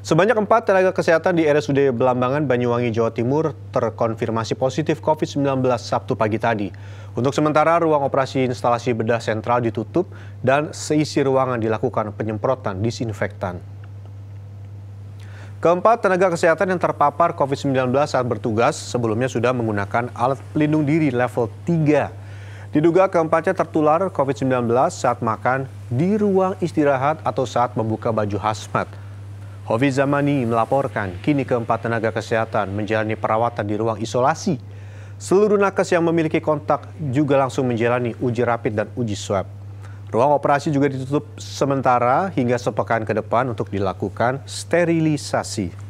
Sebanyak empat tenaga kesehatan di RSUD Belambangan, Banyuwangi, Jawa Timur terkonfirmasi positif COVID-19 Sabtu pagi tadi. Untuk sementara, ruang operasi instalasi bedah sentral ditutup dan seisi ruangan dilakukan penyemprotan disinfektan. Keempat, tenaga kesehatan yang terpapar COVID-19 saat bertugas sebelumnya sudah menggunakan alat pelindung diri level 3. Diduga keempatnya tertular COVID-19 saat makan di ruang istirahat atau saat membuka baju hazmat. Hovi Zamani melaporkan kini keempat tenaga kesehatan menjalani perawatan di ruang isolasi. Seluruh nakes yang memiliki kontak juga langsung menjalani uji rapid dan uji swab. Ruang operasi juga ditutup sementara hingga sepekan ke depan untuk dilakukan sterilisasi.